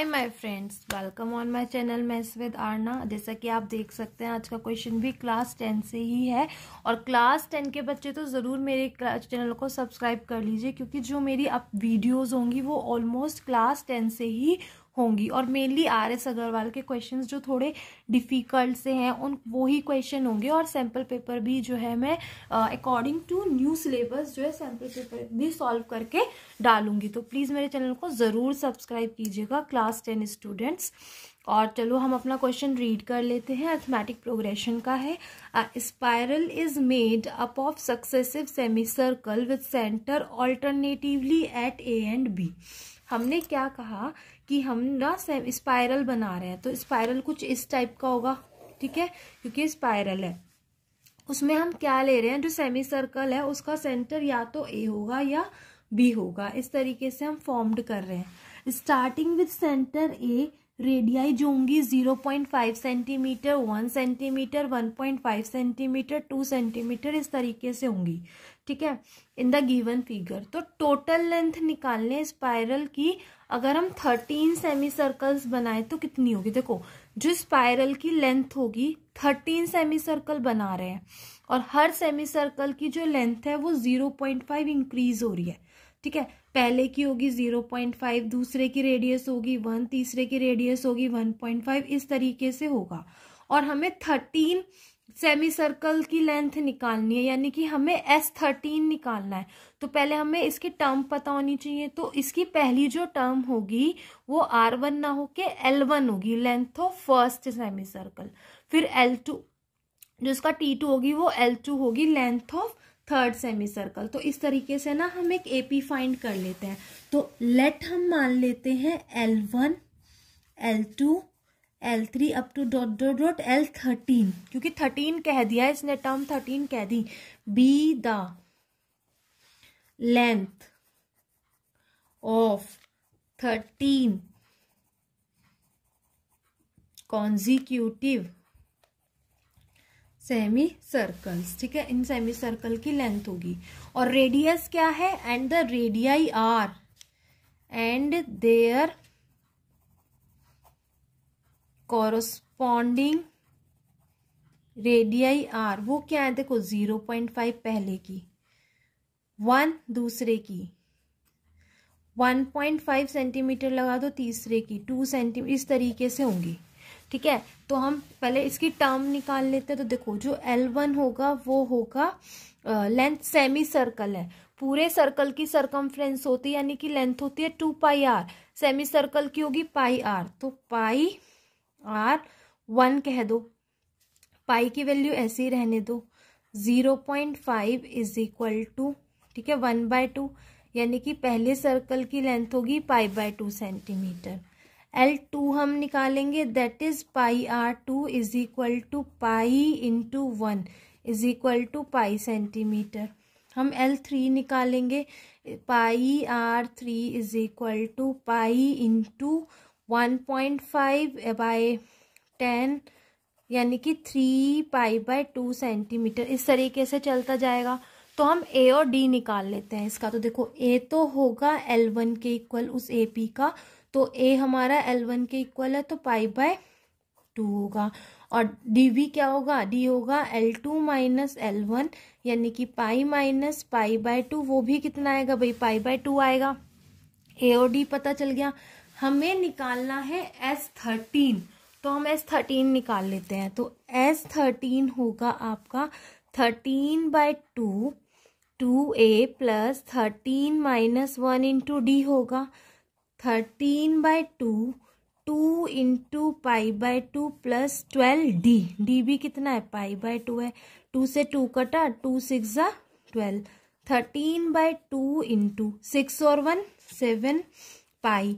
hi my friends welcome on my channel maths with Aarna जैसा कि आप देख सकते हैं आज का क्वेश्चन भी क्लास टेन से ही है और क्लास टेन के बच्चे तो ज़रूर मेरे चैनल को सब्सक्राइब कर लीजिए क्योंकि जो मेरी अब वीडियोस होंगी वो ऑलमोस्ट क्लास टेन से ही होंगी और मेनली आर एस अग्रवाल के क्वेश्चंस जो थोड़े डिफ़िकल्ट से हैं उन वो ही क्वेश्चन होंगे और सैम्पल पेपर भी जो है मैं अकॉर्डिंग टू न्यू सिलेबस जो है सैम्पल पेपर भी सॉल्व करके डालूंगी तो प्लीज़ मेरे चैनल को ज़रूर सब्सक्राइब कीजिएगा क्लास टेन स्टूडेंट्स और चलो हम अपना क्वेश्चन रीड कर लेते हैं अर्थमेटिक प्रोग्रेशन का है spiral is made up of successive semicircle with centre alternatively at A and B हमने क्या कहा कि हम ना स्पायरल बना रहे हैं तो स्पायरल कुछ इस टाइप का होगा ठीक है क्योंकि स्पायरल है उसमें हम क्या ले रहे हैं जो सेमी सर्कल है उसका सेंटर या तो ए होगा या बी होगा इस तरीके से हम फॉर्म्ड कर रहे हैं starting with centre A radii जो होंगी zero point five centimetre one centimetre one point five centimetre two centimetre इस तरीके से होंगी ठीक है इन द गिवन फिगर तो टोटल लेंथ निकालने स्पायरल की अगर हम थर्टीन सेमी सर्कल्स बनाए तो कितनी होगी देखो जो स्पायरल की लेंथ होगी थर्टीन सेमी सर्कल बना रहे हैं और हर सेमी सर्कल की जो लेंथ है वो जीरो पॉइंट फाइव इंक्रीज हो रही है ठीक है पहले की होगी जीरो पॉइंट फाइव दूसरे की रेडियस होगी वन तीसरे की रेडियस होगी वन पॉइंट फाइव इस तरीके से होगा और हमें थर्टीन सेमी सर्कल की लेंथ निकालनी है यानी कि हमें एस थर्टीन निकालना है तो पहले हमें इसकी टर्म पता होनी चाहिए तो इसकी पहली जो टर्म होगी वो आर वन ना होके एल वन होगी length of first semicircle फिर एल टू जो इसका टी टू होगी वो एल टू होगी length of third semicircle तो इस तरीके से ना हम एक ए पी फाइंड कर लेते हैं तो लेट हम मान लेते हैं L one L two L three up to dot dot dot L thirteen क्योंकि थर्टीन कह दिया इसने टर्म थर्टीन कह दी be the length of thirteen consecutive semicircles ठीक है इन सेमी सर्कल की लेंथ होगी और रेडियस क्या है and the radii R and their corresponding radii R वो क्या है देखो जीरो पॉइंट फाइव पहले की वन दूसरे की वन पॉइंट फाइव सेंटीमीटर लगा दो तीसरे की टू सेंटीमीटर इस तरीके से होंगी ठीक है तो हम पहले इसकी टर्म निकाल लेते हैं तो देखो जो एल वन होगा वो होगा लेंथ सेमी सर्कल है पूरे सर्कल की सरकमफ्रेंस होती है यानी कि लेंथ होती है two pi R semicircle की होगी पाई आर तो पाई आर वन कह दो पाई की वैल्यू ऐसी रहने दो zero point five is equal to ठीक है वन बाय टू यानी कि पहले सर्कल की लेंथ होगी pi by two centimetre L two हम निकालेंगे that is pi R two is equal to pi into one is equal to pi centimetre हम एल थ्री निकालेंगे pi R three is equal to pi into one point five by ten यानी कि three pi by two centimetre इस तरीके से चलता जाएगा तो हम ए और डी निकाल लेते हैं इसका तो देखो ए तो होगा एल वन के इक्वल उस ए पी का तो ए हमारा एल वन के इक्वल है तो पाई बाय टू होगा और डी भी क्या होगा डी होगा L two minus L one यानी कि pi minus pi by two वो भी कितना आएगा भाई पाई बाय टू आएगा ए और डी पता चल गया हमें निकालना है एस थर्टीन तो हम एस थर्टीन निकाल लेते हैं तो एस थर्टीन होगा आपका thirteen by two two A plus thirteen minus one into D होगा thirteen by two two into pi by two plus twelve D D भी कितना है पाई बाय टू है टू से टू कटा टू सिक्स ज़ा twelve thirteen by two into six और one seven pi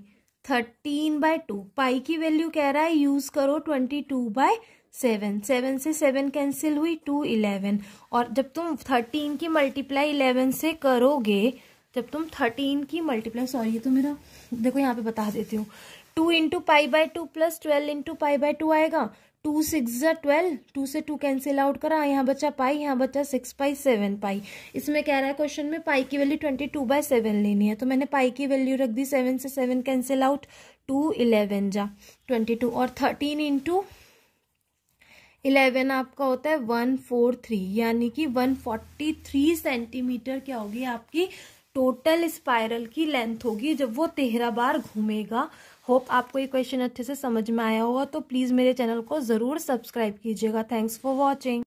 thirteen by two pi की value कह रहा है यूज़ करो twenty two by seven seven से सेवन कैंसिल हुई टू इलेवन और जब तुम थर्टीन की मल्टीप्लाई इलेवन से करोगे जब तुम थर्टीन की मल्टीप्लाई सॉरी तो मेरा देखो यहाँ पे बता देती हूँ two into pi by two plus twelve into pi by two आएगा टू सिक्स ट्वेल्व टू से टू कैंसिल आउट करा यहाँ बच्चा पाई यहाँ बच्चा सिक्स पाई सेवन पाई इसमें कह रहा है क्वेश्चन में पाई की value twenty two by seven लेनी है तो मैंने पाई की वैल्यू रख दी सेवन से seven cancel out two eleven जा ट्वेंटी टू और थर्टीन इंटू इलेवन आपका होता है वन फोर थ्री यानी कि वन फोर्टी थ्री सेंटीमीटर क्या होगी आपकी टोटल स्पाइरल की लेंथ होगी जब वो तेरह बार घूमेगा होप आपको ये क्वेश्चन अच्छे से समझ में आया होगा तो प्लीज़ मेरे चैनल को ज़रूर सब्सक्राइब कीजिएगा थैंक्स फॉर वॉचिंग